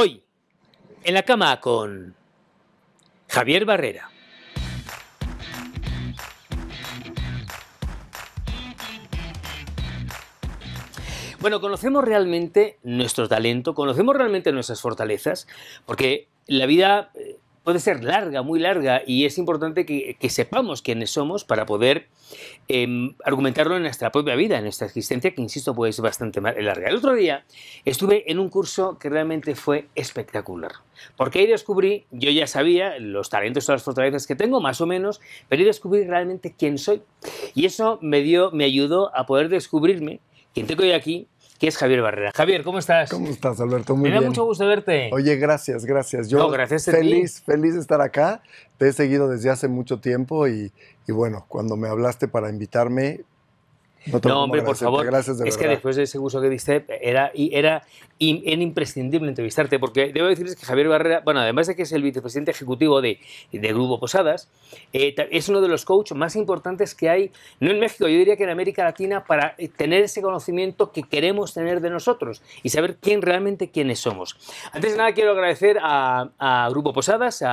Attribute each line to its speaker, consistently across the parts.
Speaker 1: Hoy, en la cama con Javier Barrera. Bueno, conocemos realmente nuestro talento, conocemos realmente nuestras fortalezas, porque la vida eh, puede ser larga, muy larga, y es importante que, sepamos quiénes somos para poder em, argumentarlo en nuestra propia vida, en nuestra existencia, que insisto, puede ser bastante larga. El otro día estuve en un curso que realmente fue espectacular, porque ahí descubrí, yo ya sabía los talentos o las fortalezas que tengo, más o menos, pero ahí descubrí realmente quién soy. Y eso me, dio, me ayudó a poder descubrirme, quién tengo yo aquí, que es Javier Barrera. Javier, ¿cómo estás?
Speaker 2: ¿Cómo estás, Alberto? Muy bien. Me da mucho gusto verte. Oye, gracias, gracias. Yo gracias feliz, feliz de estar acá. Te he seguido desde hace mucho tiempo y, y bueno, cuando me hablaste para invitarme, no, hombre, por favor. Gracias, de es que después
Speaker 1: de ese uso que diste, era, era, imprescindible entrevistarte, porque debo decirles que Javier Barrera, bueno, además de que es el vicepresidente ejecutivo de, Grupo Posadas, eh, es uno de los coaches más importantes que hay, no en México, yo diría que en América Latina, para eh, tener ese conocimiento que queremos tener de nosotros y saber quién realmente quiénes somos. Antes de nada, quiero agradecer a, Grupo Posadas, al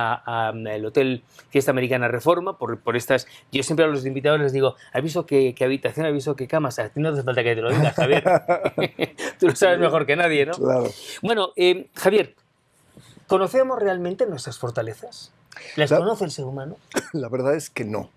Speaker 1: a Hotel Fiesta Americana Reforma, por, por estas. Yo siempre a los invitados les digo, aviso visto qué, habitación? aviso visto qué Camas. no hace falta que te lo digas, Javier. Tú lo sabes mejor que nadie, ¿no? Claro. Bueno, eh, Javier, ¿conocemos realmente nuestras fortalezas? ¿Las conoce el ser humano?
Speaker 2: La verdad es que no.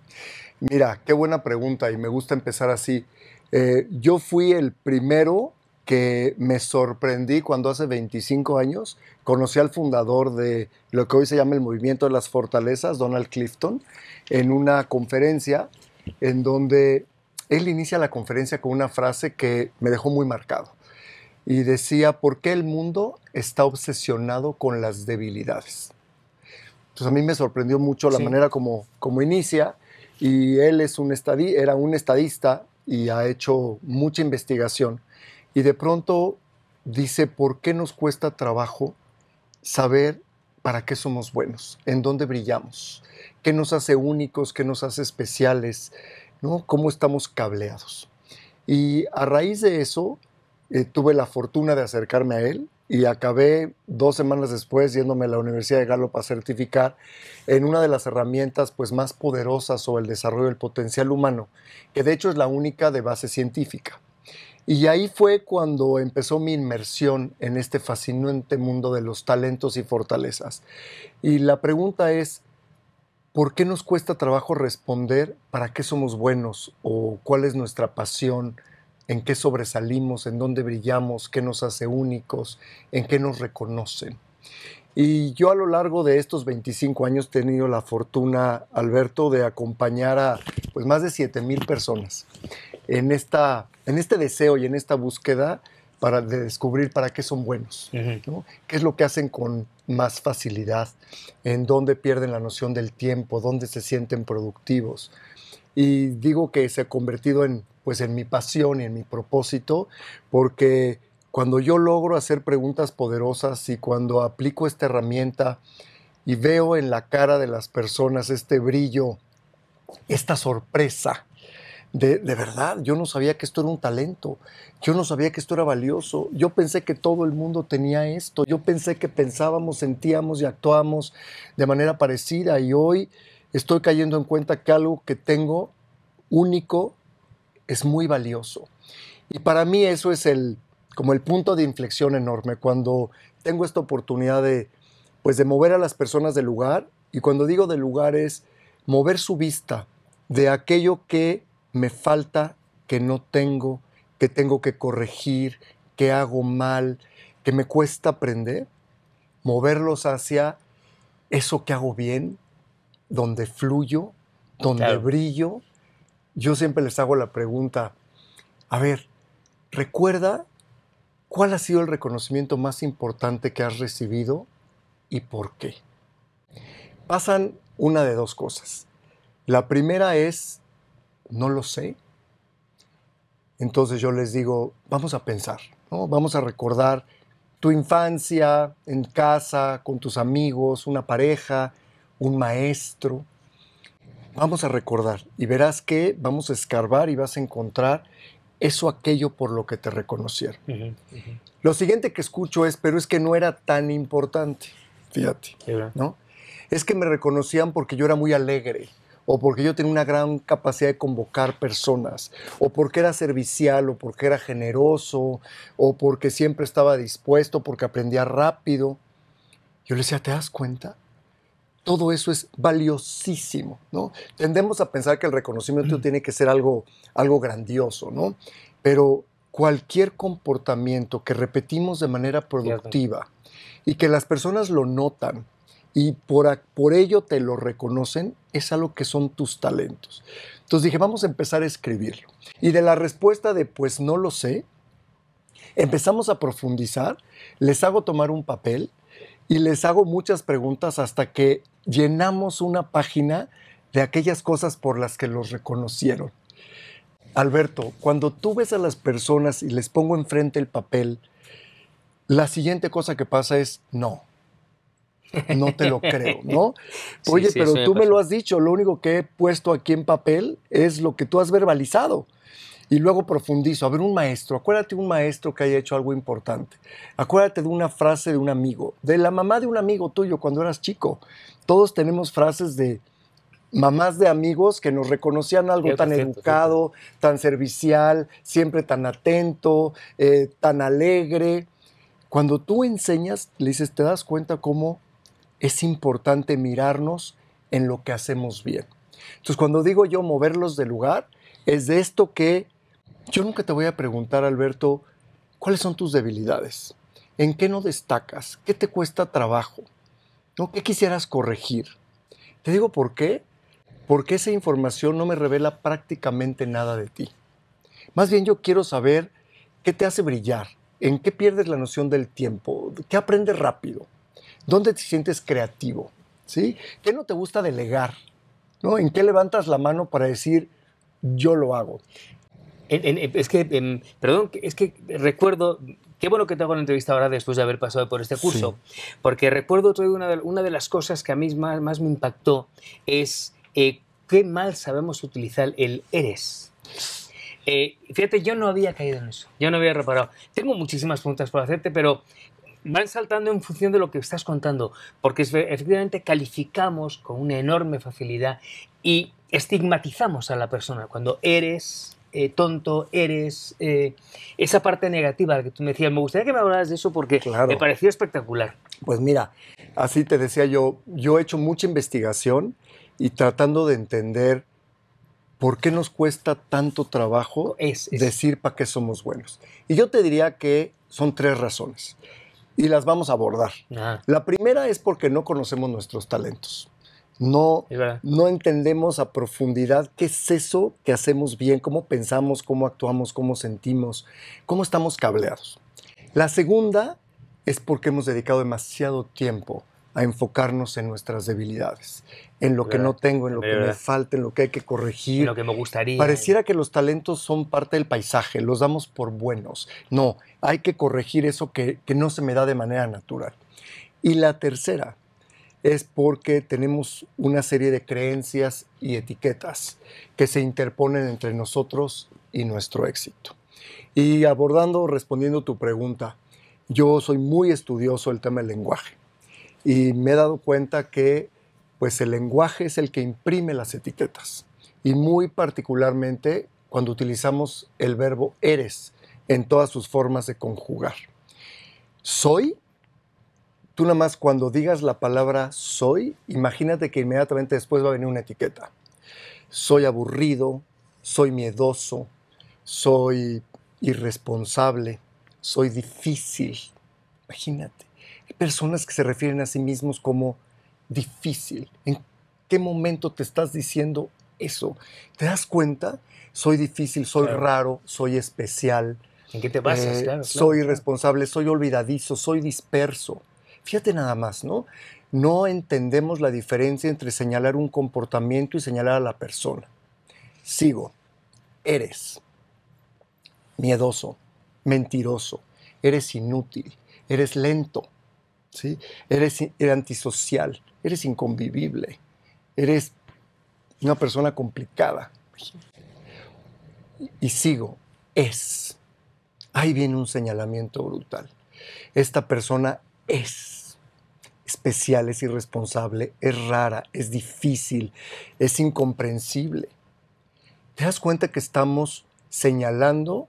Speaker 2: Mira, qué buena pregunta y me gusta empezar así. Eh, yo fui el primero que me sorprendí cuando hace 25 años conocí al fundador de lo que hoy se llama el Movimiento de las Fortalezas, Donald Clifton, en una conferencia en donde él inicia la conferencia con una frase que me dejó muy marcado y decía, ¿por qué el mundo está obsesionado con las debilidades? Entonces a mí me sorprendió mucho la manera como, como inicia y él es un era un estadista y ha hecho mucha investigación y de pronto dice, ¿por qué nos cuesta trabajo saber para qué somos buenos, en dónde brillamos, qué nos hace únicos, qué nos hace especiales, ¿no? Cómo estamos cableados. Y a raíz de eso, eh, tuve la fortuna de acercarme a él y acabé dos semanas después yéndome a la Universidad de Galo para certificar en una de las herramientas pues, más poderosas sobre el desarrollo del potencial humano, que de hecho es la única de base científica. Y ahí fue cuando empezó mi inmersión en este fascinante mundo de los talentos y fortalezas. Y la pregunta es, ¿por qué nos cuesta trabajo responder para qué somos buenos o cuál es nuestra pasión? en qué sobresalimos, en dónde brillamos, qué nos hace únicos, en qué nos reconocen. Y yo a lo largo de estos 25 años he tenido la fortuna, Alberto, de acompañar a pues, más de 7 mil personas en este deseo y en esta búsqueda para descubrir para qué son buenos, qué es lo que hacen con más facilidad, en dónde pierden la noción del tiempo, dónde se sienten productivos. Y digo que se ha convertido en, pues, en mi pasión y en mi propósito, porque cuando yo logro hacer preguntas poderosas y cuando aplico esta herramienta y veo en la cara de las personas este brillo, esta sorpresa, de, verdad, yo no sabía que esto era un talento, yo no sabía que esto era valioso, yo pensé que todo el mundo tenía esto, yo pensé que pensábamos, sentíamos y actuábamos de manera parecida y hoy estoy cayendo en cuenta que algo que tengo único es muy valioso. Y para mí eso es el, como el punto de inflexión enorme, cuando tengo esta oportunidad de, pues de mover a las personas del lugar, y cuando digo de lugar es mover su vista de aquello que me falta, que no tengo, que tengo que corregir, que hago mal, que me cuesta aprender, moverlos hacia eso que hago bien, donde fluyo, donde brillo. Yo siempre les hago la pregunta, a ver, recuerda cuál ha sido el reconocimiento más importante que has recibido y por qué. Pasan una de dos cosas. La primera es no lo sé. Entonces yo les digo, vamos a pensar, ¿no? vamos a recordar tu infancia en casa, con tus amigos, una pareja, un maestro. Vamos a recordar y verás que vamos a escarbar y vas a encontrar eso aquello por lo que te reconocieron. Lo siguiente que escucho es, pero es que no era tan importante, fíjate, ¿no? Es que me reconocían porque yo era muy alegre o porque yo tenía una gran capacidad de convocar personas, o porque era servicial, o porque era generoso, o porque siempre estaba dispuesto, porque aprendía rápido. Yo le decía, ¿te das cuenta? Todo eso es valiosísimo, ¿no? Tendemos a pensar que el reconocimiento mm. tiene que ser algo, algo grandioso, ¿no? Pero cualquier comportamiento que repetimos de manera productiva y que las personas lo notan, y por, por ello te lo reconocen, es algo que son tus talentos. Entonces dije, vamos a empezar a escribirlo. Y de la respuesta de pues no lo sé, empezamos a profundizar, les hago tomar un papel y les hago muchas preguntas hasta que llenamos una página de aquellas cosas por las que los reconocieron. Alberto, cuando tú ves a las personas y les pongo enfrente el papel, la siguiente cosa que pasa es, no, no te lo creo, ¿no? Oye, pero tú me, lo has dicho, lo único que he puesto aquí en papel es lo que tú has verbalizado. Y luego profundizo, a ver, un maestro, acuérdate de un maestro que haya hecho algo importante, acuérdate de una frase de un amigo, de la mamá de un amigo tuyo cuando eras chico. Todos tenemos frases de, mamás de amigos que nos reconocían algo tan educado, tan servicial, siempre tan atento, eh, tan alegre. Cuando tú enseñas, le dices, te das cuenta cómo es importante mirarnos en lo que hacemos bien. Entonces, cuando digo yo moverlos de lugar, es de esto que yo nunca te voy a preguntar, Alberto, ¿cuáles son tus debilidades? ¿En qué no destacas? ¿Qué te cuesta trabajo? ¿Qué quisieras corregir? Te digo por qué. Porque esa información no me revela prácticamente nada de ti. Más bien yo quiero saber qué te hace brillar, en qué pierdes la noción del tiempo, qué aprendes rápido. ¿Dónde te sientes creativo? ¿Sí? ¿Qué no te gusta delegar? ¿No? ¿En qué levantas la mano para decir yo lo hago? es que,
Speaker 1: perdón, es que recuerdo, qué bueno que te hago la entrevista ahora después de haber pasado por este curso, porque recuerdo otra de, una de las cosas que a mí más, me impactó es eh, qué mal sabemos utilizar el eres. Eh, fíjate, yo no había caído en eso, yo no había reparado. Tengo muchísimas preguntas por hacerte, pero van saltando en función de lo que estás contando, porque efectivamente calificamos con una enorme facilidad y estigmatizamos a la persona cuando eres eh, tonto, eres eh, esa parte negativa que tú me decías. Me gustaría que me hablaras de eso porque me pareció espectacular.
Speaker 2: Pues mira, así te decía yo, yo he hecho mucha investigación y tratando de entender por qué nos cuesta tanto trabajo decir para qué somos buenos. Y yo te diría que son tres razones y las vamos a abordar. Ah. La primera es porque no conocemos nuestros talentos. No, no entendemos a profundidad qué es eso que hacemos bien, cómo pensamos, cómo actuamos, cómo sentimos, cómo estamos cableados. La segunda es porque hemos dedicado demasiado tiempo a enfocarnos en nuestras debilidades, en lo que no tengo, en lo que me falta, en lo que hay que corregir. lo
Speaker 1: que me gustaría. Pareciera
Speaker 2: que los talentos son parte del paisaje, los damos por buenos. No, hay que corregir eso que, que no se me da de manera natural. Y la tercera es porque tenemos una serie de creencias y etiquetas que se interponen entre nosotros y nuestro éxito. Y abordando, respondiendo tu pregunta, yo soy muy estudioso el tema del lenguaje y me he dado cuenta que pues el lenguaje es el que imprime las etiquetas y muy particularmente cuando utilizamos el verbo eres en todas sus formas de conjugar. Soy, tú nada más cuando digas la palabra soy, imagínate que inmediatamente después va a venir una etiqueta. Soy aburrido, soy miedoso, soy irresponsable, soy difícil. Imagínate personas que se refieren a sí mismos como difícil. ¿En qué momento te estás diciendo eso? ¿Te das cuenta? Soy difícil, soy raro, soy especial. ¿En qué te basas? Eh, soy irresponsable, soy olvidadizo, soy disperso. Fíjate nada más, ¿no? No entendemos la diferencia entre señalar un comportamiento y señalar a la persona. Sigo. Eres miedoso, mentiroso, eres inútil, eres lento, Eres, antisocial, eres inconvivible, eres una persona complicada. Y, y sigo, es. Ahí viene un señalamiento brutal. Esta persona es especial, es irresponsable, es rara, es difícil, es incomprensible. ¿Te das cuenta que estamos señalando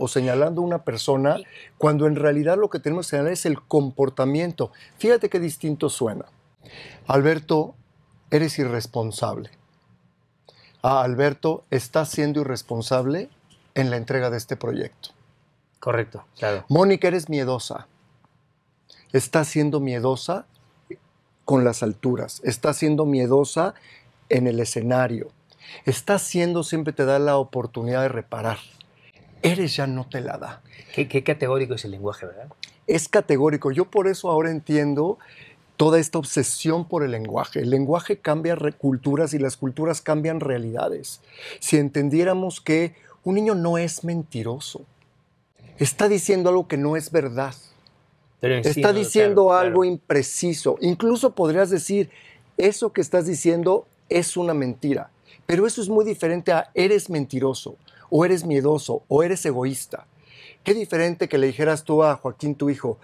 Speaker 2: o señalando a una persona cuando en realidad lo que tenemos que señalar es el comportamiento. Fíjate qué distinto suena. Alberto, eres irresponsable. A ah, Alberto, estás siendo irresponsable en la entrega de este proyecto. Correcto, Mónica, eres miedosa. Estás siendo miedosa con las alturas. Estás siendo miedosa en el escenario está haciendo siempre te da la oportunidad de reparar. Eres ya no te la da. Qué, categórico es el lenguaje, ¿verdad? Es categórico. Yo por eso ahora entiendo toda esta obsesión por el lenguaje. El lenguaje cambia culturas y las culturas cambian realidades. Si entendiéramos que un niño no es mentiroso, está diciendo algo que no es verdad,
Speaker 1: está diciendo
Speaker 2: algo impreciso, incluso podrías decir, eso que estás diciendo es una mentira. Pero eso es muy diferente a eres mentiroso, o eres miedoso, o eres egoísta. Qué diferente que le dijeras tú a Joaquín, tu hijo,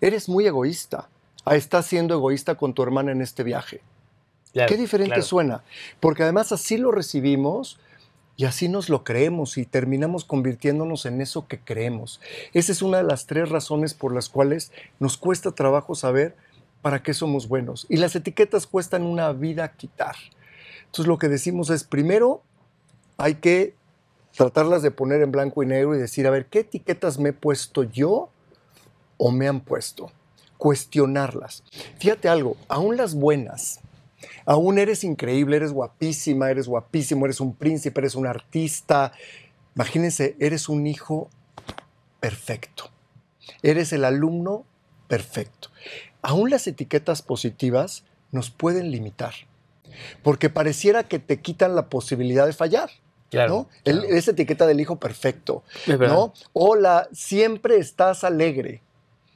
Speaker 2: eres muy egoísta, a ah, estás siendo egoísta con tu hermana en este viaje. Qué diferente suena, porque además así lo recibimos y así nos lo creemos y terminamos convirtiéndonos en eso que creemos. Esa es una de las tres razones por las cuales nos cuesta trabajo saber para qué somos buenos. Y las etiquetas cuestan una vida quitar. Entonces lo que decimos es, primero hay que tratarlas de poner en blanco y negro y decir, a ver, ¿qué etiquetas me he puesto yo o me han puesto? Cuestionarlas. Fíjate algo, aún las buenas, aún eres increíble, eres guapísima, eres guapísimo, eres un príncipe, eres un artista. Imagínense, eres un hijo perfecto, eres el alumno perfecto. Aún las etiquetas positivas nos pueden limitar porque pareciera que te quitan la posibilidad de fallar. ¿no? esa etiqueta del hijo perfecto. ¿no? O siempre estás alegre.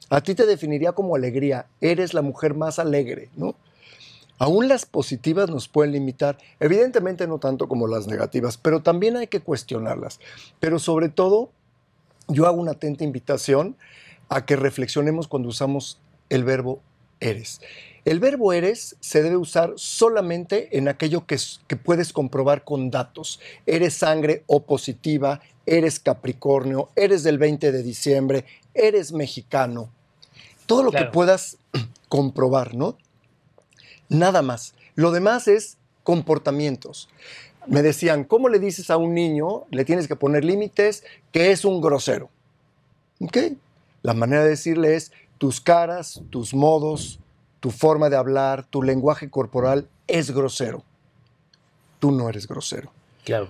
Speaker 2: A ti te definiría como alegría. Eres la mujer más alegre. ¿no? Aún las positivas nos pueden limitar, evidentemente no tanto como las negativas, pero también hay que cuestionarlas. Pero sobre todo, yo hago una atenta invitación a que reflexionemos cuando usamos el verbo eres. El verbo eres se debe usar solamente en aquello que, puedes comprobar con datos. Eres sangre o positiva, eres Capricornio, eres del 20 de diciembre, eres mexicano. Todo lo que puedas comprobar, ¿no? Nada más. Lo demás es comportamientos. Me decían, ¿cómo le dices a un niño, le tienes que poner límites, que es un grosero? ¿Ok? La manera de decirle es tus caras, tus modos, tu forma de hablar, tu lenguaje corporal es grosero. Tú no eres grosero. Claro.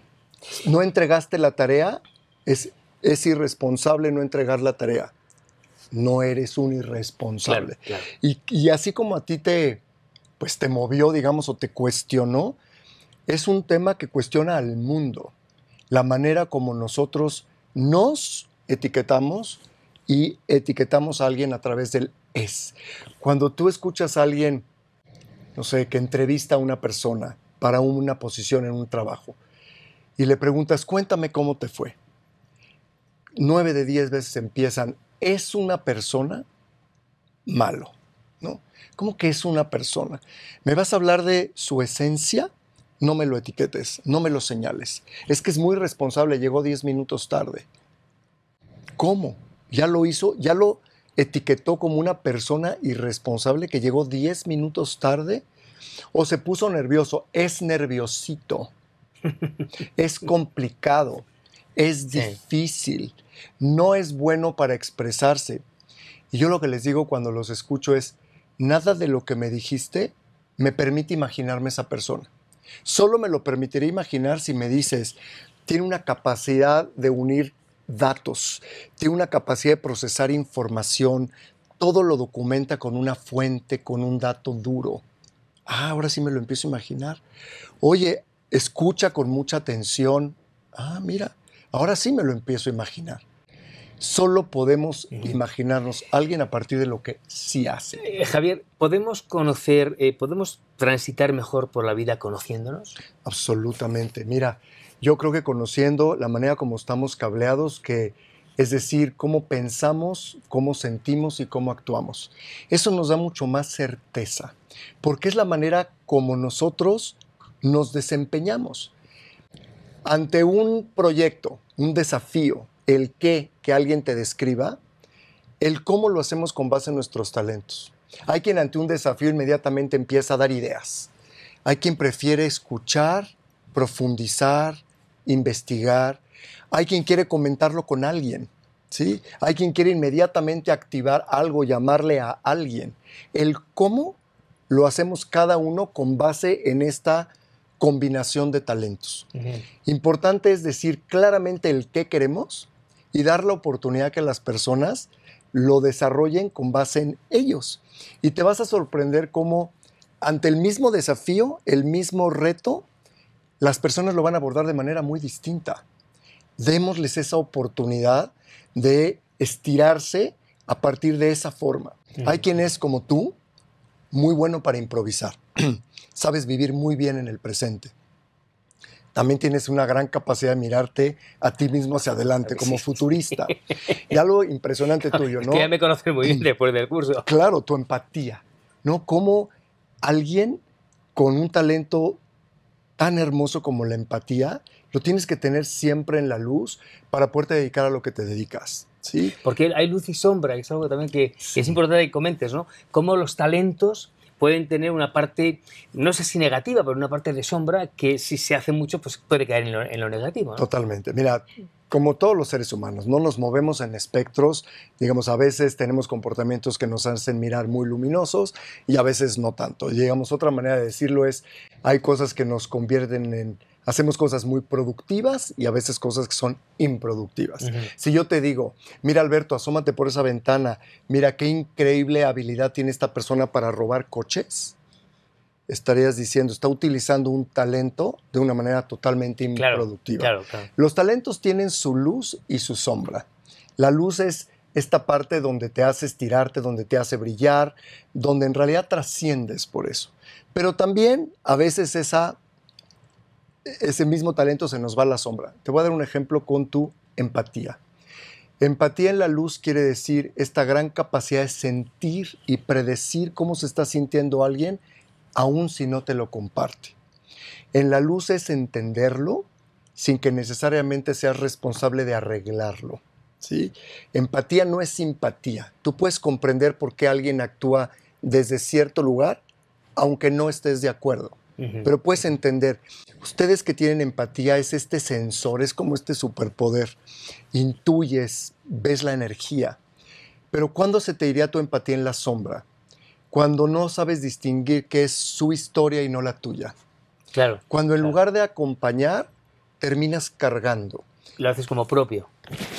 Speaker 2: No entregaste la tarea, es, es irresponsable no entregar la tarea. No eres un irresponsable. Y, y, así como a ti te, pues te movió, digamos, o te cuestionó, es un tema que cuestiona al mundo. La manera como nosotros nos etiquetamos y etiquetamos a alguien a través del es. Cuando tú escuchas a alguien, no sé, que entrevista a una persona para una posición en un trabajo y le preguntas, cuéntame cómo te fue. Nueve de diez veces empiezan, es una persona malo, ¿no? ¿Cómo que es una persona? ¿Me vas a hablar de su esencia? No me lo etiquetes, no me lo señales. Es que es muy responsable, llegó diez minutos tarde. ¿Cómo? Ya lo hizo, ya lo etiquetó como una persona irresponsable que llegó 10 minutos tarde o se puso nervioso. Es nerviosito, es complicado, es difícil, no es bueno para expresarse. Y yo lo que les digo cuando los escucho es, nada de lo que me dijiste me permite imaginarme esa persona. Solo me lo permitiría imaginar si me dices, tiene una capacidad de unir datos, tiene una capacidad de procesar información, todo lo documenta con una fuente, con un dato duro. Ah, ahora sí me lo empiezo a imaginar. Oye, escucha con mucha atención. Ah, mira, ahora sí me lo empiezo a imaginar. Solo podemos imaginarnos a alguien a partir de lo que sí hace.
Speaker 1: Eh, Javier, ¿podemos conocer, eh, podemos transitar mejor por la vida conociéndonos?
Speaker 2: Absolutamente. Mira, yo creo que conociendo la manera como estamos cableados, que es decir, cómo pensamos, cómo sentimos y cómo actuamos. Eso nos da mucho más certeza, porque es la manera como nosotros nos desempeñamos. Ante un proyecto, un desafío, el qué que alguien te describa, el cómo lo hacemos con base en nuestros talentos. Hay quien ante un desafío inmediatamente empieza a dar ideas. Hay quien prefiere escuchar, profundizar, investigar. Hay quien quiere comentarlo con alguien. ¿sí? Hay quien quiere inmediatamente activar algo, llamarle a alguien. El cómo lo hacemos cada uno con base en esta combinación de talentos. Importante es decir claramente el qué queremos y dar la oportunidad que las personas lo desarrollen con base en ellos. Y te vas a sorprender cómo ante el mismo desafío, el mismo reto, las personas lo van a abordar de manera muy distinta. Démosles esa oportunidad de estirarse a partir de esa forma. Hay quien es como tú, muy bueno para improvisar. Sabes vivir muy bien en el presente. También tienes una gran capacidad de mirarte a ti mismo hacia adelante como futurista. Y algo impresionante tuyo, ¿no? Que ya
Speaker 1: me conoces muy bien después del curso.
Speaker 2: Claro, tu empatía, ¿no? Como alguien con un talento tan hermoso como la empatía, lo tienes que tener siempre en la luz para poderte dedicar a lo que te dedicas. ¿sí? Porque hay luz y sombra, que es algo también que, es importante que comentes, ¿no? Cómo los
Speaker 1: talentos pueden tener una parte, no sé si negativa, pero una parte de sombra que si se hace mucho, pues puede caer en lo, negativo.
Speaker 2: Totalmente. Mira, como todos los seres humanos, no nos movemos en espectros, digamos, a veces tenemos comportamientos que nos hacen mirar muy luminosos y a veces no tanto. Digamos, otra manera de decirlo es, hay cosas que nos convierten en, hacemos cosas muy productivas y a veces cosas que son improductivas. Si yo te digo, mira Alberto, asómate por esa ventana, mira qué increíble habilidad tiene esta persona para robar coches, estarías diciendo, está utilizando un talento de una manera totalmente improductiva. Los talentos tienen su luz y su sombra. La luz es esta parte donde te hace estirarte, donde te hace brillar, donde en realidad trasciendes por eso. Pero también a veces esa, ese mismo talento se nos va a la sombra. Te voy a dar un ejemplo con tu empatía. Empatía en la luz quiere decir esta gran capacidad de sentir y predecir cómo se está sintiendo alguien aun si no te lo comparte. En la luz es entenderlo sin que necesariamente seas responsable de arreglarlo. ¿sí? Empatía no es simpatía. Tú puedes comprender por qué alguien actúa desde cierto lugar, aunque no estés de acuerdo. Pero puedes entender, ustedes que tienen empatía es este sensor, es como este superpoder. Intuyes, ves la energía. Pero ¿cuándo se te iría tu empatía en la sombra? cuando no sabes distinguir qué es su historia y no la tuya. Claro. Cuando en lugar de acompañar, terminas cargando.
Speaker 1: Lo haces como propio.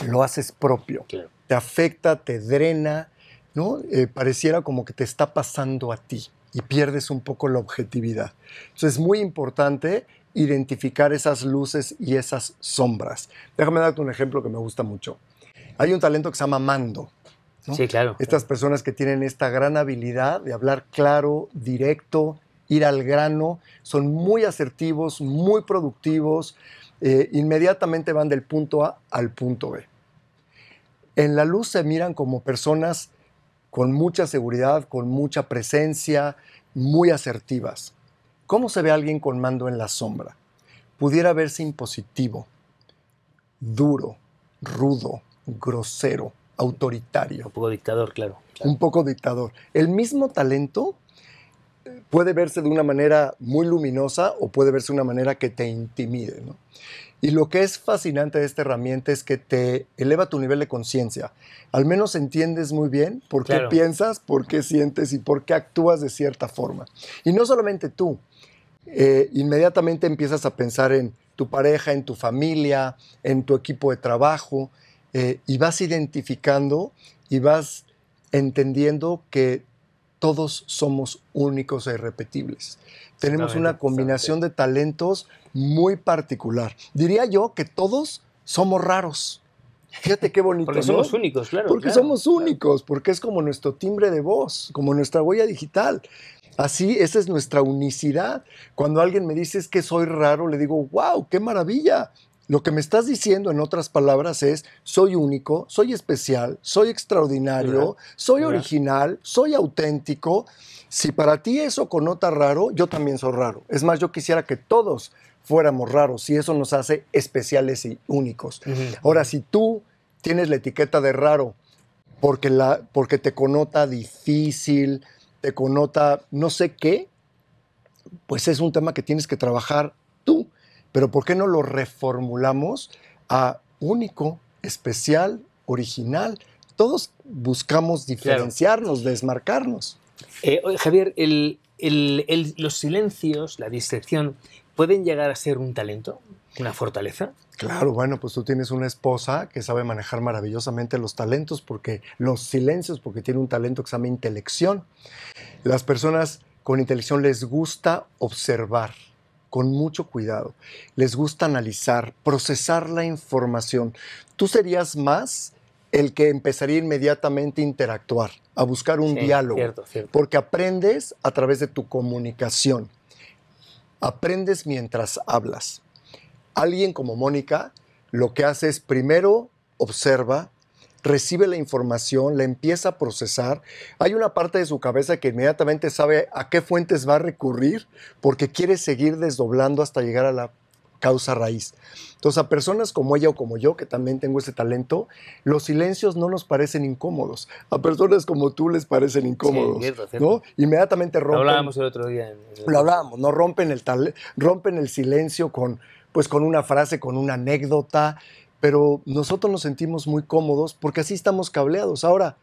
Speaker 2: Lo haces propio. Te afecta, te drena, ¿no? Eh, pareciera como que te está pasando a ti y pierdes un poco la objetividad. Entonces es muy importante identificar esas luces y esas sombras. Déjame darte un ejemplo que me gusta mucho. Hay un talento que se llama mando. Estas personas que tienen esta gran habilidad de hablar claro, directo, ir al grano, son muy asertivos, muy productivos, eh, inmediatamente van del punto A al punto B. En la luz se miran como personas con mucha seguridad, con mucha presencia, muy asertivas. ¿Cómo se ve alguien con mando en la sombra? Pudiera verse impositivo, duro, rudo, grosero, autoritario. Un poco dictador, claro, Un poco dictador. El mismo talento eh, puede verse de una manera muy luminosa o puede verse de una manera que te intimide. Y lo que es fascinante de esta herramienta es que te eleva tu nivel de conciencia. Al menos entiendes muy bien por qué piensas, por qué sientes y por qué actúas de cierta forma. Y no solamente tú, eh, inmediatamente empiezas a pensar en tu pareja, en tu familia, en tu equipo de trabajo, eh, y vas identificando y vas entendiendo que todos somos únicos e irrepetibles. Tenemos una combinación de talentos muy particular. Diría yo que todos somos raros. Fíjate qué bonito. porque somos
Speaker 1: únicos, claro. Porque
Speaker 2: somos únicos, porque es como nuestro timbre de voz, como nuestra huella digital. Así, esa es nuestra unicidad. Cuando alguien me dice es que soy raro, le digo, wow, qué maravilla. Lo que me estás diciendo, en otras palabras, es, soy único, soy especial, soy extraordinario, soy original, soy auténtico. Si para ti eso conota raro, yo también soy raro. Es más, yo quisiera que todos fuéramos raros y eso nos hace especiales y únicos. Ahora, si tú tienes la etiqueta de raro porque, la, porque te conota difícil, te conota no sé qué, pues es un tema que tienes que trabajar pero ¿por qué no lo reformulamos a único, especial, original? Todos buscamos diferenciarnos, desmarcarnos. Eh, Javier, los silencios, la discreción, pueden llegar a ser un talento, una fortaleza. Claro, bueno, pues tú tienes una esposa que sabe manejar maravillosamente los talentos, porque los silencios, porque tiene un talento que se llama intelección. Las personas con intelección les gusta observar, con mucho cuidado. Les gusta analizar, procesar la información. Tú serías más el que empezaría inmediatamente a interactuar, a buscar un diálogo, porque aprendes a través de tu comunicación. Aprendes mientras hablas. Alguien como Mónica lo que hace es primero observa, recibe la información, la empieza a procesar. Hay una parte de su cabeza que inmediatamente sabe a qué fuentes va a recurrir porque quiere seguir desdoblando hasta llegar a la causa raíz. Entonces, a personas como ella o como yo, que también tengo ese talento, los silencios no nos parecen incómodos. A personas como tú les parecen incómodos. Inmediatamente rompen. Lo hablábamos
Speaker 1: el otro día. Lo
Speaker 2: hablábamos, ¿no? Rompen el, rompen el silencio con, pues, con una frase, con una anécdota pero nosotros nos sentimos muy cómodos porque así estamos cableados. Ahora,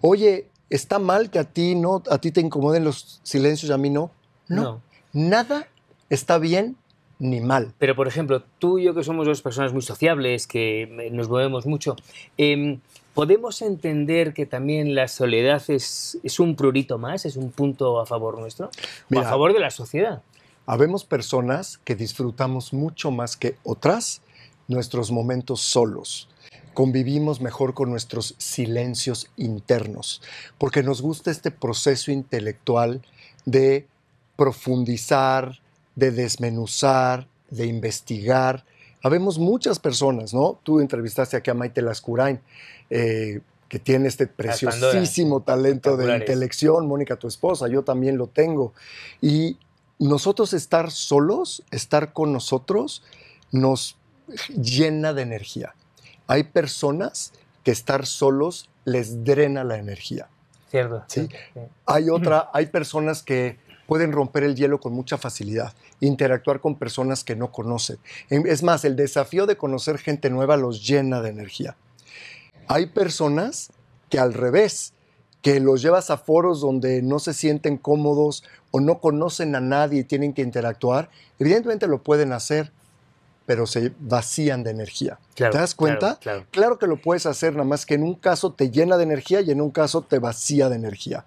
Speaker 2: oye, ¿está mal que a ti no, a ti te incomoden los silencios y a mí no? No. Nada está bien ni mal.
Speaker 1: Pero, por ejemplo, tú y yo que somos dos personas muy sociables, que eh, nos movemos mucho, em, ¿podemos entender que también la soledad es, un prurito más, es un punto a favor nuestro? a favor de la sociedad?
Speaker 2: Habemos personas que disfrutamos mucho más que otras nuestros momentos solos, convivimos mejor con nuestros silencios internos, porque nos gusta este proceso intelectual de profundizar, de desmenuzar, de investigar. Habemos muchas personas, ¿no? Tú entrevistaste aquí a Maite Lascurain, eh, que tiene este preciosísimo talento de intelección, Mónica, tu esposa, yo también lo tengo. Y nosotros estar solos, estar con nosotros, nos llena de energía. Hay personas que estar solos les drena la energía. Cierto. ¿sí? Hay otra, hay personas que pueden romper el hielo con mucha facilidad, interactuar con personas que no conocen. Es más, el desafío de conocer gente nueva los llena de energía. Hay personas que al revés, que los llevas a foros donde no se sienten cómodos o no conocen a nadie y tienen que interactuar, evidentemente lo pueden hacer, pero se vacían de energía. ¿Te das cuenta? Claro, que lo puedes hacer, nada más que en un caso te llena de energía y en un caso te vacía de energía.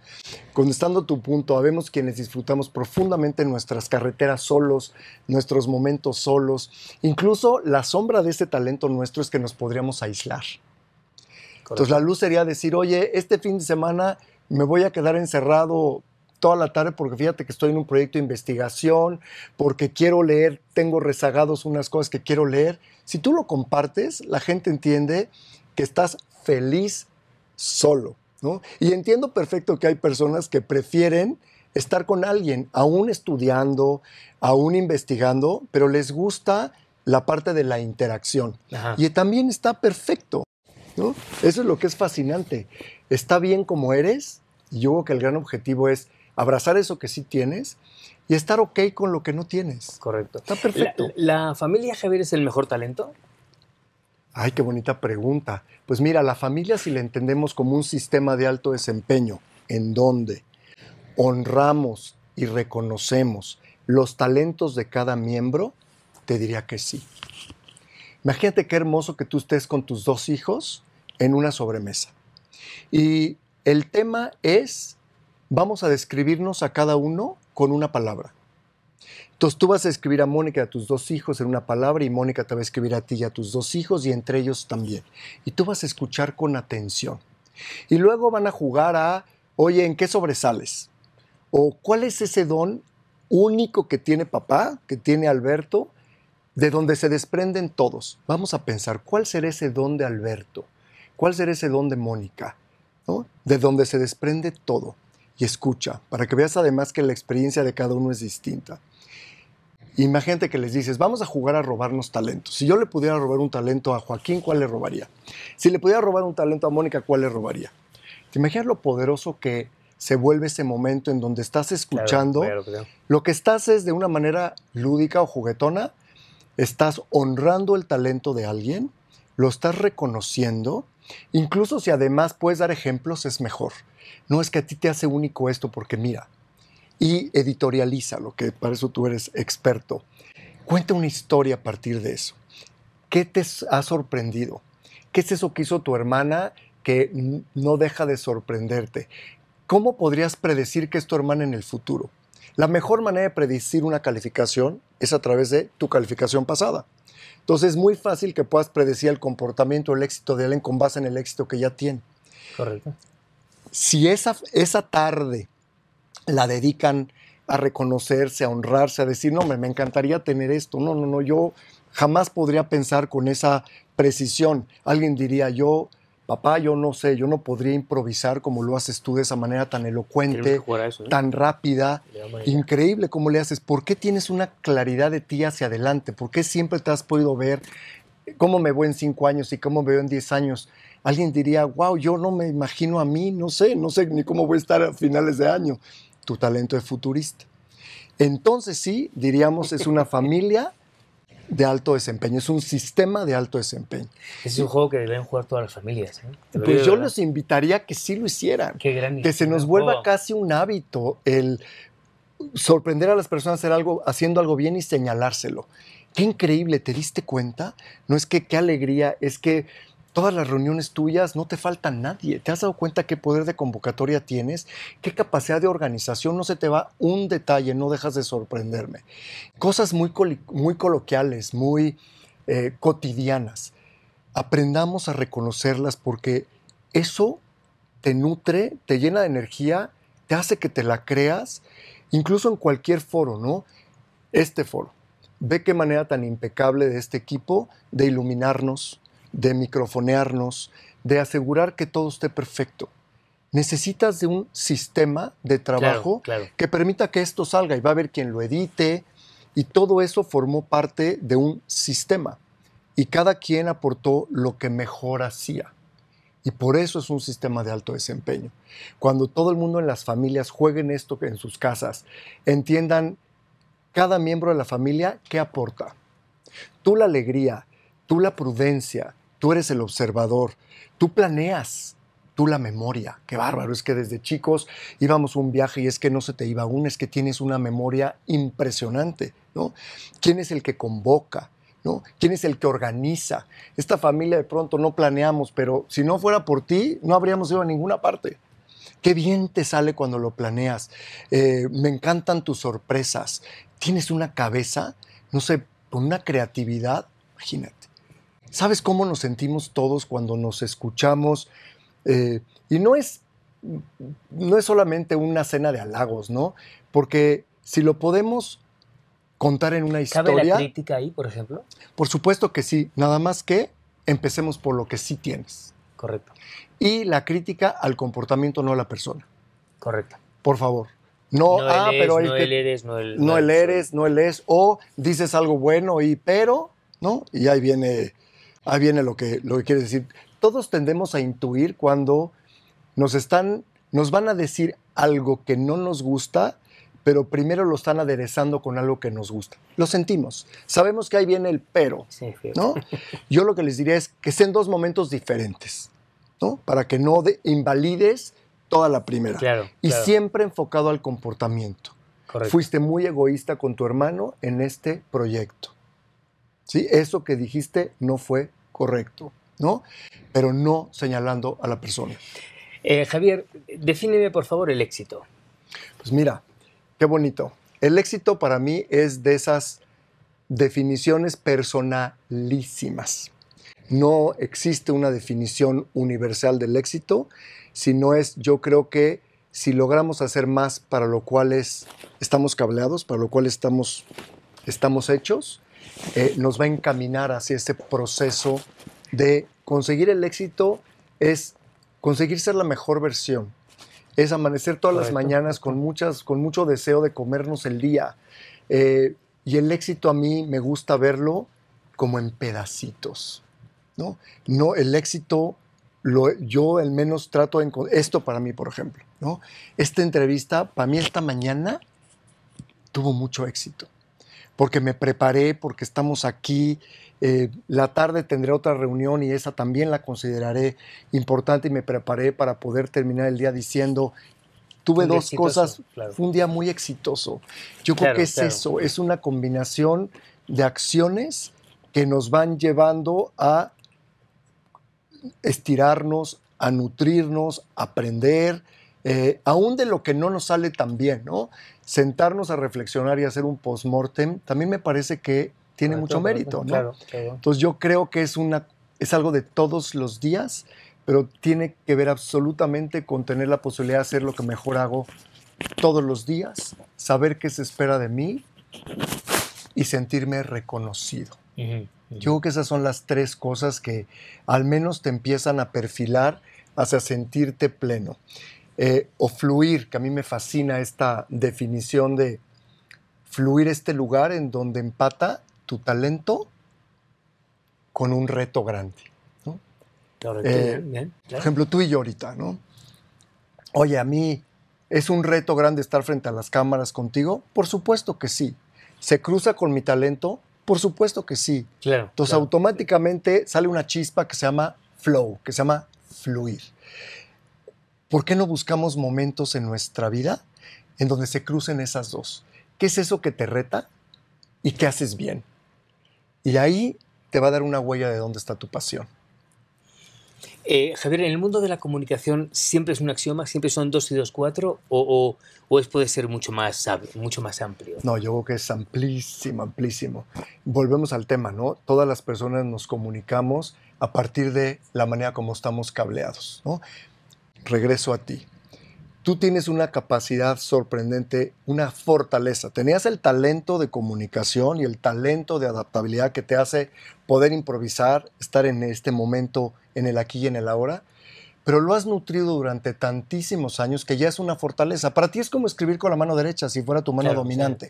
Speaker 2: Contestando tu punto, habemos quienes disfrutamos profundamente nuestras carreteras solos, nuestros momentos solos. Incluso la sombra de ese talento nuestro es que nos podríamos aislar. Entonces la luz sería decir, oye, este fin de semana me voy a quedar encerrado toda la tarde porque fíjate que estoy en un proyecto de investigación, porque quiero leer, tengo rezagados unas cosas que quiero leer. Si tú lo compartes, la gente entiende que estás feliz solo, ¿no? Y entiendo perfecto que hay personas que prefieren estar con alguien, aún estudiando, aún investigando, pero les gusta la parte de la interacción. Y también está perfecto, ¿no? Eso es lo que es fascinante. Está bien como eres, y yo creo que el gran objetivo es abrazar eso que sí tienes y estar ok con lo que no tienes. Correcto. Está perfecto. ¿La, familia Javier es el mejor talento? Ay, qué bonita pregunta. Pues mira, la familia si la entendemos como un sistema de alto desempeño, en donde honramos y reconocemos los talentos de cada miembro, te diría que sí. Imagínate qué hermoso que tú estés con tus dos hijos en una sobremesa. Y el tema es vamos a describirnos a cada uno con una palabra. Entonces tú vas a escribir a Mónica y a tus dos hijos en una palabra y Mónica te va a escribir a ti y a tus dos hijos y entre ellos también. Y tú vas a escuchar con atención. Y luego van a jugar a, oye, ¿en qué sobresales? O ¿cuál es ese don único que tiene papá, que tiene Alberto, de donde se desprenden todos? Vamos a pensar, ¿cuál será ese don de Alberto? ¿Cuál será ese don de Mónica? De donde se desprende todo y escucha, para que veas además que la experiencia de cada uno es distinta. Imagínate que les dices, vamos a jugar a robarnos talentos. Si yo le pudiera robar un talento a Joaquín, ¿cuál le robaría? Si le pudiera robar un talento a Mónica, ¿cuál le robaría? ¿Te imaginas lo poderoso que se vuelve ese momento en donde estás escuchando? Lo que estás es de una manera lúdica o juguetona, estás honrando el talento de alguien, lo estás reconociendo Incluso si además puedes dar ejemplos, es mejor. No es que a ti te hace único esto porque mira, y editorializa, lo que para eso tú eres experto. Cuenta una historia a partir de eso. ¿Qué te ha sorprendido? ¿Qué es eso que hizo tu hermana que no deja de sorprenderte? ¿Cómo podrías predecir que es tu hermana en el futuro? La mejor manera de predecir una calificación es a través de tu calificación pasada. Entonces es muy fácil que puedas predecir el comportamiento, el éxito de alguien con base en el éxito que ya tiene. Correcto. Si esa, esa tarde la dedican a reconocerse, a honrarse, a decir, no, me, me encantaría tener esto, no, no, no, yo jamás podría pensar con esa precisión. Alguien diría, yo papá, yo no sé, yo no podría improvisar como lo haces tú de esa manera tan elocuente, ¿eh? tan rápida, increíble cómo le haces. ¿Por qué tienes una claridad de ti hacia adelante? ¿Por qué siempre te has podido ver cómo me veo en cinco años y cómo me veo en diez años? Alguien diría, wow, yo no me imagino a mí, no sé, no sé ni cómo voy a estar a finales de año. Tu talento es futurista. Entonces sí, diríamos, es una familia de alto desempeño, es un sistema de alto desempeño. Es un juego que deben jugar todas las familias. ¿eh? Pues yo los invitaría que sí lo hicieran, Qué grande que se nos vuelva oh. casi un hábito el sorprender a las personas hacer algo, haciendo algo bien y señalárselo. Qué increíble, ¿te diste cuenta? No es que qué alegría, es que todas las reuniones tuyas, no te falta nadie. ¿Te has dado cuenta qué poder de convocatoria tienes? ¿Qué capacidad de organización? No se te va un detalle, no dejas de sorprenderme. Cosas muy, muy coloquiales, muy eh, cotidianas. Aprendamos a reconocerlas porque eso te nutre, te llena de energía, te hace que te la creas, incluso en cualquier foro, ¿no? Este foro. Ve qué manera tan impecable de este equipo de iluminarnos, de microfonearnos, de asegurar que todo esté perfecto. Necesitas de un sistema de trabajo que permita que esto salga y va a haber quien lo edite y todo eso formó parte de un sistema y cada quien aportó lo que mejor hacía. Y por eso es un sistema de alto desempeño. Cuando todo el mundo en las familias jueguen esto en sus casas, entiendan cada miembro de la familia qué aporta. Tú la alegría, tú la prudencia, tú eres el observador, tú planeas, tú la memoria. Qué bárbaro, es que desde chicos íbamos a un viaje y es que no se te iba aún, es que tienes una memoria impresionante, ¿no? ¿Quién es el que convoca? ¿No? ¿Quién es el que organiza? Esta familia de pronto no planeamos, pero si no fuera por ti, no habríamos ido a ninguna parte. Qué bien te sale cuando lo planeas. Eh, me encantan tus sorpresas. Tienes una cabeza, no sé, una creatividad, imagínate. ¿Sabes cómo nos sentimos todos cuando nos escuchamos? Eh, y no es, no es solamente una cena de halagos, ¿no? Porque si lo podemos contar en una historia... ¿Cabe la
Speaker 1: crítica ahí, por
Speaker 2: ejemplo? Por supuesto que sí, nada más que empecemos por lo que sí tienes. Correcto. Y la crítica al comportamiento, no a la persona. Correcto. Por favor. No, ah, pero no él eres,
Speaker 1: no no el
Speaker 2: eres, no el es, o dices algo bueno y pero, ¿no? Y ahí viene Ahí viene lo que, lo quiere decir. Todos tendemos a intuir cuando nos están, nos van a decir algo que no nos gusta, pero primero lo están aderezando con algo que nos gusta. Lo sentimos. Sabemos que ahí viene el pero, ¿no? Yo lo que les diría es que sean dos momentos diferentes, ¿no? Para que no invalides toda la primera. y siempre enfocado al comportamiento. Fuiste muy egoísta con tu hermano en este proyecto. ¿sí? Eso que dijiste no fue correcto, ¿no? Pero no señalando a la persona.
Speaker 1: Eh, Javier, defíneme por favor el éxito.
Speaker 2: Pues mira, qué bonito. El éxito para mí es de esas definiciones personalísimas. No existe una definición universal del éxito, sino es, yo creo que si logramos hacer más para lo cual estamos cableados, para lo cual estamos, estamos hechos, eh, nos va a encaminar hacia ese proceso de conseguir el éxito, es conseguir ser la mejor versión, es amanecer todas las mañanas con, muchas, con mucho deseo de comernos el día. Eh, y el éxito a mí me gusta verlo como en pedacitos. ¿no? no el éxito, lo, yo al menos trato de esto para mí, por ejemplo. ¿no? Esta entrevista, para mí esta mañana, tuvo mucho éxito porque me preparé, porque estamos aquí. Eh, la tarde tendré otra reunión y esa también la consideraré importante y me preparé para poder terminar el día diciendo, tuve dos cosas, un día muy exitoso. Yo creo que es eso, es una combinación de acciones que nos van llevando a estirarnos, a nutrirnos, a aprender, eh, aún de lo que no nos sale tan bien, ¿no? Sentarnos a reflexionar y hacer un post-mortem también me parece que tiene mucho mérito, ¿no? Entonces yo creo que es, algo de todos los días, pero tiene que ver absolutamente con tener la posibilidad de hacer lo que mejor hago todos los días, saber qué se espera de mí y sentirme reconocido. Yo creo que esas son las tres cosas que al menos te empiezan a perfilar hacia sentirte pleno. Eh, o fluir, que a mí me fascina esta definición de fluir este lugar en donde empata tu talento con un reto grande. ¿no? Eh, por ejemplo, tú y yo ahorita, ¿no? Oye, a mí es un reto grande estar frente a las cámaras contigo. Por supuesto que sí. Se cruza con mi talento. Por supuesto que sí. Entonces automáticamente sale una chispa que se llama flow, que se llama fluir. ¿Por qué no buscamos momentos en nuestra vida en donde se crucen esas dos? ¿Qué es eso que te reta y qué haces bien? Y ahí te va a dar una huella de dónde está tu pasión.
Speaker 1: Eh, Javier, en el mundo de la comunicación siempre es un axioma, siempre son dos y dos cuatro, o, o, puede ser mucho más, mucho más amplio.
Speaker 2: No, yo creo que es amplísimo, amplísimo. Volvemos al tema, ¿no? Todas las personas nos comunicamos a partir de la manera como estamos cableados, ¿no? regreso a ti. Tú tienes una capacidad sorprendente, una fortaleza. Tenías el talento de comunicación y el talento de adaptabilidad que te hace poder improvisar, estar en este momento, en el aquí y en el ahora, pero lo has nutrido durante tantísimos años que ya es una fortaleza. Para ti es como escribir con la mano derecha si fuera tu mano dominante.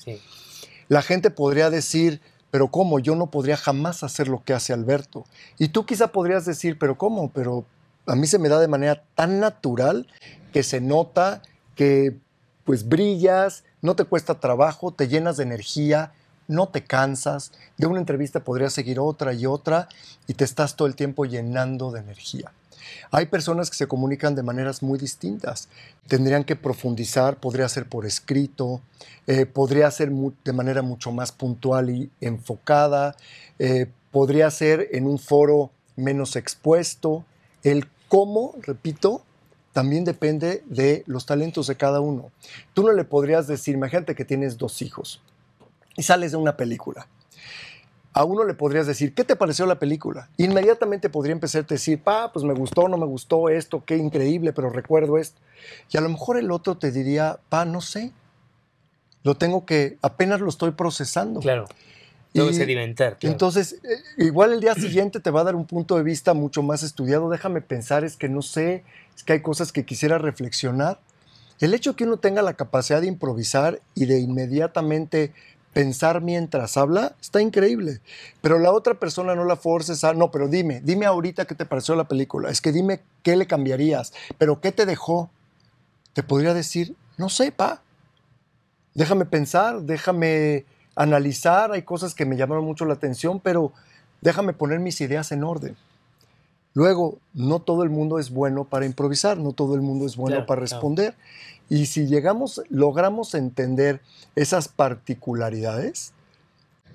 Speaker 2: La gente podría decir, pero ¿cómo? Yo no podría jamás hacer lo que hace Alberto. Y tú quizá podrías decir, pero ¿cómo? Pero a mí se me da de manera tan natural que se nota que pues brillas, no te cuesta trabajo, te llenas de energía, no te cansas, de una entrevista podrías seguir otra y otra y te estás todo el tiempo llenando de energía. Hay personas que se comunican de maneras muy distintas. Tendrían que profundizar, podría ser por escrito, eh, podría ser de manera mucho más puntual y enfocada, eh, podría ser en un foro menos expuesto, el cómo, repito, también depende de los talentos de cada uno. Tú no le podrías decir, imagínate que tienes dos hijos y sales de una película. A uno le podrías decir, ¿qué te pareció la película? Inmediatamente podría empezar a decir, pa, pues me gustó, no me gustó esto, qué increíble, pero recuerdo esto. Y a lo mejor el otro te diría, pa, no sé, lo tengo que, apenas lo estoy procesando. Claro. Debe
Speaker 1: sedimentar. Entonces,
Speaker 2: eh, igual el día siguiente te va a dar un punto de vista mucho más estudiado. Déjame pensar, es que no sé, es que hay cosas que quisiera reflexionar. El hecho que uno tenga la capacidad de improvisar y de inmediatamente pensar mientras habla está increíble. Pero la otra persona no la forces a, no, pero dime, dime ahorita qué te pareció la película. Es que dime qué le cambiarías, pero qué te dejó. Te podría decir, no sé, Déjame pensar, déjame analizar, hay cosas que me llamaron mucho la atención, pero déjame poner mis ideas en orden. Luego, no todo el mundo es bueno para improvisar, no todo el mundo es bueno para responder. Y si llegamos, logramos entender esas particularidades,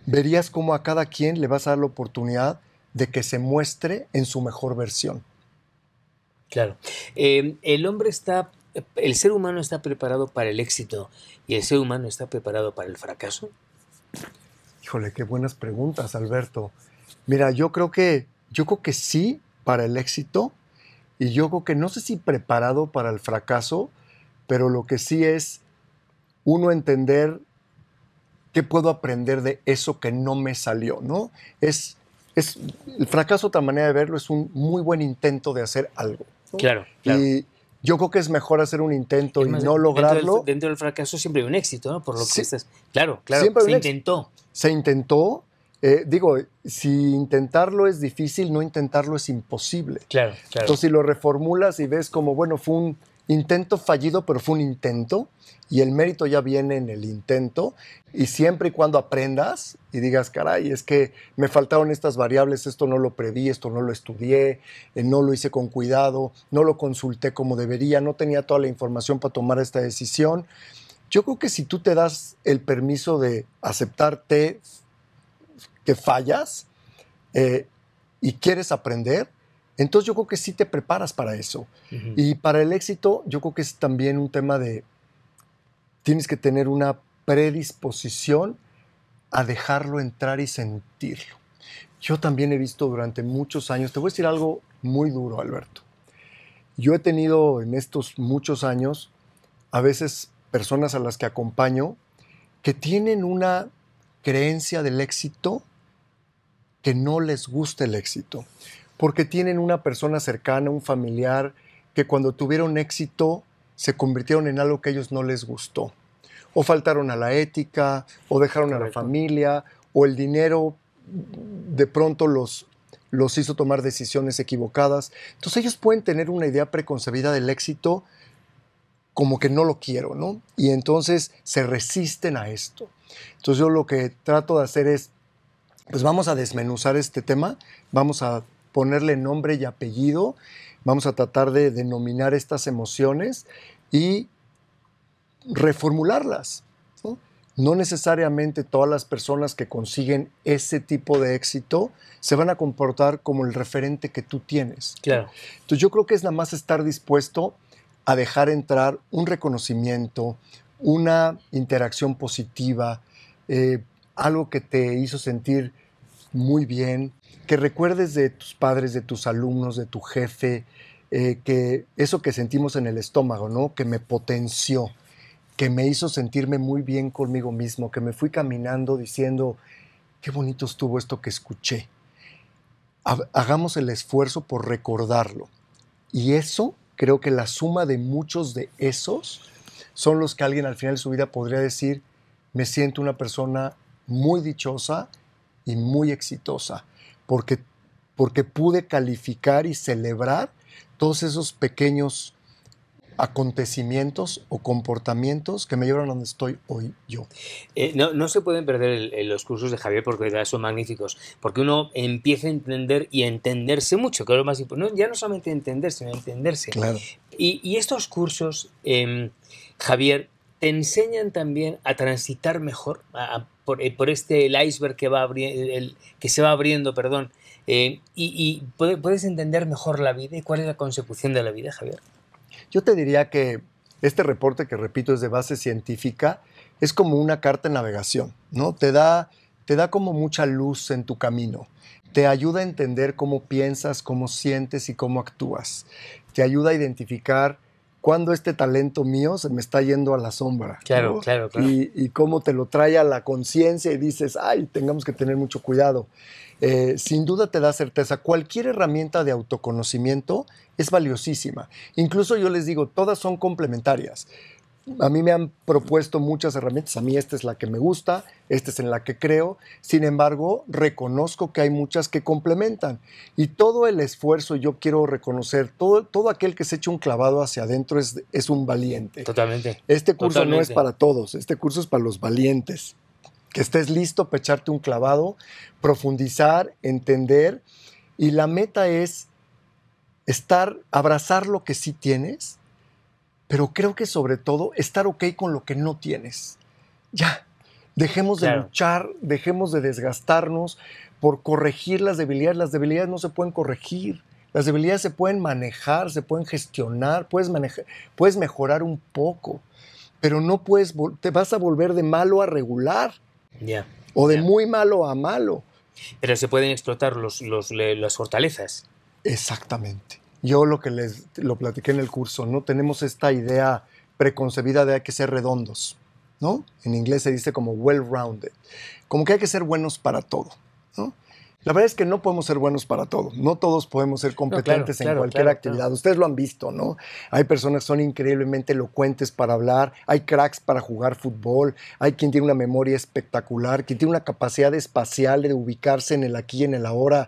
Speaker 2: verías cómo a cada quien le vas a dar la oportunidad de que se muestre en su mejor versión.
Speaker 1: Claro. Em, el hombre está, el ser humano está preparado para el éxito y el ser humano está preparado para el fracaso.
Speaker 2: Híjole, qué buenas preguntas, Alberto. Mira, yo creo que, yo creo que sí para el éxito y yo creo que no sé si preparado para el fracaso, pero lo que sí es uno entender qué puedo aprender de eso que no me salió, ¿no? Es, es el fracaso, otra manera de verlo, es un muy buen intento de hacer algo. Claro, claro. Y, yo creo que es mejor hacer un intento y no lograrlo.
Speaker 1: Dentro del, fracaso siempre hay un éxito, ¿no? Por lo que Claro, claro. se intentó.
Speaker 2: Se intentó. Eh, digo, si intentarlo es difícil, no intentarlo es imposible. claro. Entonces, si lo reformulas y ves como, bueno, fue un intento fallido, pero fue un intento y el mérito ya viene en el intento y siempre y cuando aprendas y digas, caray, es que me faltaron estas variables, esto no lo preví, esto no lo estudié, eh, no lo hice con cuidado, no lo consulté como debería, no tenía toda la información para tomar esta decisión. Yo creo que si tú te das el permiso de aceptarte que fallas eh, y quieres aprender, entonces yo creo que sí te preparas para eso. Y para el éxito yo creo que es también un tema de, tienes que tener una predisposición a dejarlo entrar y sentirlo. Yo también he visto durante muchos años, te voy a decir algo muy duro, Alberto. Yo he tenido en estos muchos años a veces personas a las que acompaño que tienen una creencia del éxito que no les gusta el éxito porque tienen una persona cercana, un familiar, que cuando tuvieron éxito se convirtieron en algo que a ellos no les gustó. O faltaron a la ética, o dejaron a la familia, o el dinero de pronto los, los hizo tomar decisiones equivocadas. Entonces ellos pueden tener una idea preconcebida del éxito como que no lo quiero, ¿no? Y entonces se resisten a esto. Entonces yo lo que trato de hacer es, pues vamos a desmenuzar este tema, vamos a ponerle nombre y apellido, vamos a tratar de denominar estas emociones y reformularlas. ¿no? necesariamente todas las personas que consiguen ese tipo de éxito se van a comportar como el referente que tú tienes. Entonces yo creo que es nada más estar dispuesto a dejar entrar un reconocimiento, una interacción positiva, eh, algo que te hizo sentir muy bien, que recuerdes de tus padres, de tus alumnos, de tu jefe, eh, que eso que sentimos en el estómago, ¿no? Que me potenció, que me hizo sentirme muy bien conmigo mismo, que me fui caminando diciendo, qué bonito estuvo esto que escuché. Hagamos el esfuerzo por recordarlo. Y eso, creo que la suma de muchos de esos son los que alguien al final de su vida podría decir, me siento una persona muy dichosa y muy exitosa porque, porque pude calificar y celebrar todos esos pequeños acontecimientos o comportamientos que me llevaron a donde estoy hoy yo.
Speaker 1: Eh, no, no, se pueden perder los cursos de Javier porque son magníficos, porque uno empieza a entender y a entenderse mucho, que es lo más importante, ya no solamente entenderse, sino entenderse. Claro. Y, y, estos cursos, em, Javier, te enseñan también a transitar mejor, a, eh, por, este el iceberg que, va el, que se va abriendo, perdón, eh, y, puedes entender mejor la vida y cuál es la consecución de la vida, Javier.
Speaker 2: Yo te diría que este reporte, que repito, es de base científica, es como una carta de navegación, ¿no? Te da, te da como mucha luz en tu camino. Te ayuda a entender cómo piensas, cómo sientes y cómo actúas. Te ayuda a identificar cuando este talento mío se me está yendo a la sombra. Claro, claro, claro. Y, cómo te lo trae a la conciencia y dices, ay, tengamos que tener mucho cuidado. Eh, sin duda te da certeza. Cualquier herramienta de autoconocimiento es valiosísima. Incluso yo les digo, todas son complementarias a mí me han propuesto muchas herramientas, a mí esta es la que me gusta, esta es en la que creo, sin embargo, reconozco que hay muchas que complementan y todo el esfuerzo, yo quiero reconocer, todo, aquel que se eche un clavado hacia adentro es, un valiente.
Speaker 1: Totalmente. Este curso no es para
Speaker 2: todos, este curso es para los valientes, que estés listo para echarte un clavado, profundizar, entender y la meta es estar, abrazar lo que sí tienes pero creo que sobre todo estar ok con lo que no tienes. Ya, dejemos de luchar, dejemos de desgastarnos por corregir las debilidades. Las debilidades no se pueden corregir. Las debilidades se pueden manejar, se pueden gestionar, puedes, manejar, puedes mejorar un poco, pero no puedes, te vas a volver de malo a regular. Ya. O de muy malo a malo. Pero
Speaker 1: se pueden explotar los, las fortalezas.
Speaker 2: Exactamente. Yo lo que les lo platiqué en el curso, ¿no? Tenemos esta idea preconcebida de que hay que ser redondos, ¿no? En inglés se dice como well-rounded, como que hay que ser buenos para todo, ¿no? La verdad es que no podemos ser buenos para todo. No todos podemos ser competentes en cualquier actividad. Ustedes lo han visto, ¿no? Hay personas que son increíblemente elocuentes para hablar, hay cracks para jugar fútbol, hay quien tiene una memoria espectacular, quien tiene una capacidad espacial de ubicarse en el aquí y en el ahora,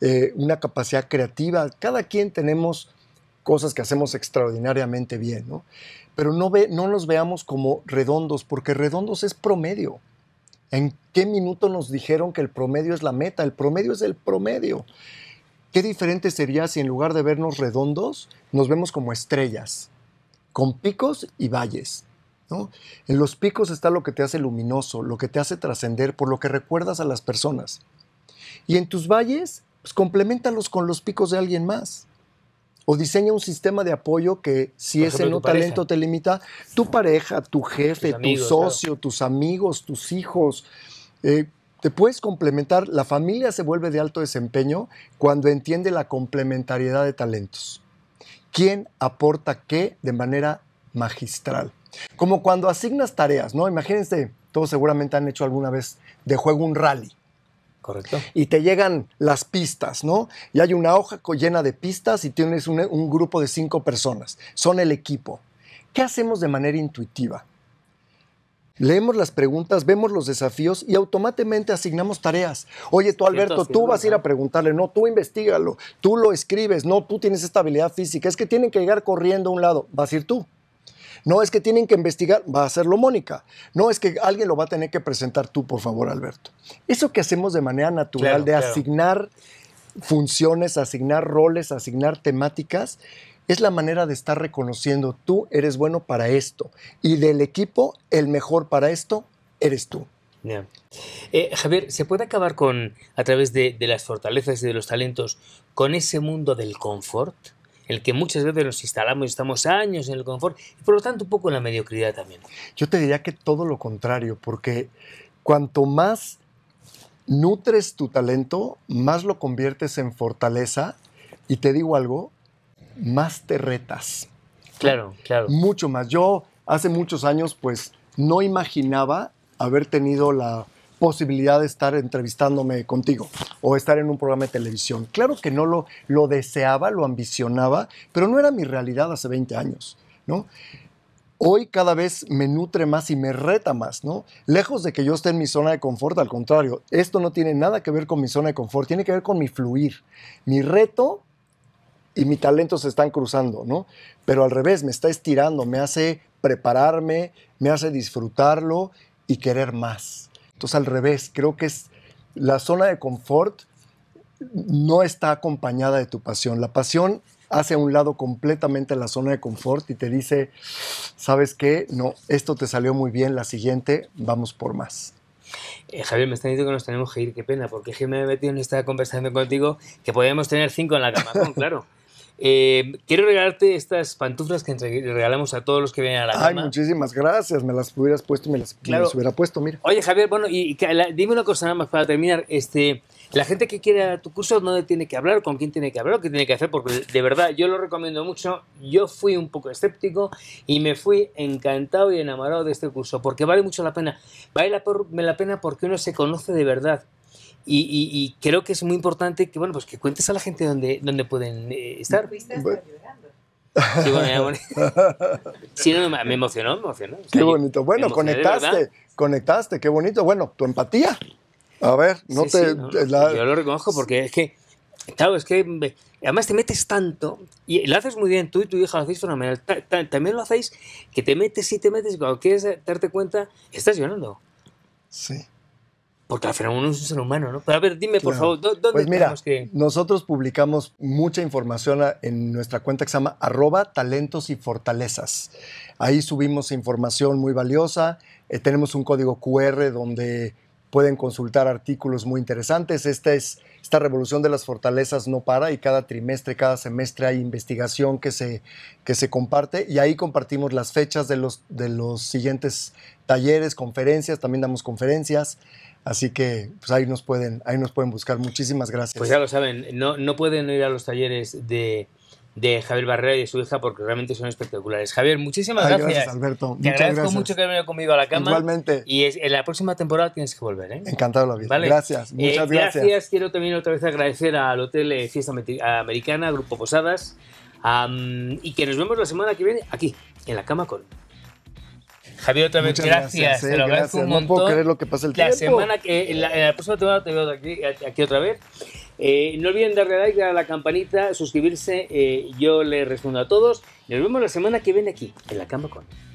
Speaker 2: eh, una capacidad creativa. Cada quien tenemos cosas que hacemos extraordinariamente bien, ¿no? Pero no, ve, no veamos como redondos, porque redondos es promedio. ¿En qué minuto nos dijeron que el promedio es la meta? El promedio es el promedio. ¿Qué diferente sería si en lugar de vernos redondos, nos vemos como estrellas, con picos y valles? En los picos está lo que te hace luminoso, lo que te hace trascender, por lo que recuerdas a las personas. Y en tus valles, pues complementalos con los picos de alguien más o diseña un sistema de apoyo que si ese no talento te limita, tu pareja, tu jefe, tu socio, tus amigos, tus hijos, eh, te puedes complementar. La familia se vuelve de alto desempeño cuando entiende la complementariedad de talentos. ¿Quién aporta qué de manera magistral? Como cuando asignas tareas, ¿no? Imagínense, todos seguramente han hecho alguna vez de juego un rally. Correcto. Y te llegan las pistas, ¿no? Y hay una hoja llena de pistas y tienes un, grupo de cinco personas. Son el equipo. ¿Qué hacemos de manera intuitiva? Leemos las preguntas, vemos los desafíos y automáticamente asignamos tareas. Oye, tú Alberto, tú vas a ir a preguntarle, no, tú investigalo, tú lo escribes, no, tú tienes esta habilidad física, es que tienen que llegar corriendo a un lado, vas a ir tú. No es que tienen que investigar, va a hacerlo Mónica. No es que alguien lo va a tener que presentar tú, por favor, Alberto. Eso que hacemos de manera natural, de asignar funciones, asignar roles, asignar temáticas, es la manera de estar reconociendo, tú eres bueno para esto. Y del equipo, el mejor para esto eres tú.
Speaker 1: Eh, Javier, ¿se puede acabar con, a través de, de las fortalezas y de los talentos, con ese mundo del confort? el que muchas veces nos instalamos y estamos años en el confort y por lo tanto un poco en la mediocridad también.
Speaker 2: Yo te diría que todo lo contrario, porque cuanto más nutres tu talento, más lo conviertes en fortaleza y te digo algo, más te retas. Claro, claro. Mucho más. Yo hace muchos años pues no imaginaba haber tenido la posibilidad de estar entrevistándome contigo o estar en un programa de televisión. Claro que no lo, deseaba, lo ambicionaba, pero no era mi realidad hace 20 años, ¿no? hoy cada vez me nutre más y me reta más, ¿no? Lejos de que yo esté en mi zona de confort, al contrario, esto no tiene nada que ver con mi zona de confort, tiene que ver con mi fluir. Mi reto y mi talento se están cruzando, ¿no? Pero al revés, me está estirando, me hace prepararme, me hace disfrutarlo y querer más. Entonces, al revés, creo que es la zona de confort no está acompañada de tu pasión. La pasión hace a un lado completamente la zona de confort y te dice, ¿sabes qué? No, esto te salió muy bien, la siguiente, vamos por más.
Speaker 1: Eh, Javier, me están diciendo que nos tenemos que ir, qué pena, porque es que me he metido en esta conversación contigo que podíamos tener cinco en la cama, claro. Eh, quiero regalarte estas pantuflas que regalamos a todos los que vienen a la cama. Ay,
Speaker 2: muchísimas gracias. Me las hubieras puesto y me las, hubiera puesto, mira.
Speaker 1: Oye, Javier, bueno, y, dime una cosa nada más para terminar. Este, la gente que quiera tu curso, ¿dónde tiene que hablar? ¿Con quién tiene que hablar? ¿Qué tiene que hacer? Porque de verdad, yo lo recomiendo mucho. Yo fui un poco escéptico y me fui encantado y enamorado de este curso porque vale mucho la pena. Vale la pena porque uno se conoce de verdad. Y, creo que es muy importante que, bueno, pues que cuentes a la gente dónde, dónde pueden eh, estar. Sí, me, emocionó, me emocionó. qué bonito. Bueno, conectaste,
Speaker 2: conectaste, qué bonito. Bueno, tu empatía. A ver, no te... Yo
Speaker 1: lo reconozco porque es que, claro, es que además te metes tanto y lo haces muy bien, tú y tu hija lo hacéis fenomenal. también lo hacéis que te metes y te metes y cuando quieres darte cuenta, estás llorando. Sí. Porque al uno es un ser humano, ¿no? Pero a ver, dime, por favor,
Speaker 2: ¿dónde Pues mira, que... nosotros publicamos mucha información en nuestra cuenta que se llama arroba talentos y fortalezas. Ahí subimos información muy valiosa. Eh, tenemos un código QR donde pueden consultar artículos muy interesantes. Esta, es, esta revolución de las fortalezas no para y cada trimestre, cada semestre hay investigación que se, que se comparte y ahí compartimos las fechas de los, de los siguientes talleres, conferencias, también damos conferencias. Así que pues, ahí, nos pueden, ahí nos pueden buscar. Muchísimas gracias. Pues ya lo
Speaker 1: saben, no, no pueden ir a los talleres de, de Javier Barrera y de su hija porque realmente son espectaculares. Javier, muchísimas gracias. Gracias, Alberto. Te agradezco mucho que hayas venido conmigo a la cama. Igualmente. Y en la próxima temporada tienes que volver. ¿eh?
Speaker 2: Encantado, la vida. Gracias. Eh, muchas gracias.
Speaker 1: Quiero también otra vez agradecer al Hotel eh, Fiesta Americana, Grupo Posadas, y que nos vemos la semana que viene aquí, en la cama con. Javier, otra vez, gracias. Eh, te lo agradezco gracias. un montón. No puedo creer
Speaker 2: lo que pasa el la tiempo. Semana
Speaker 1: que, la, la, próxima semana te veo aquí, aquí otra vez. Eh, no olviden darle like a la campanita, suscribirse. Eh, yo le respondo a todos. Nos vemos la semana que viene aquí, en la cama con.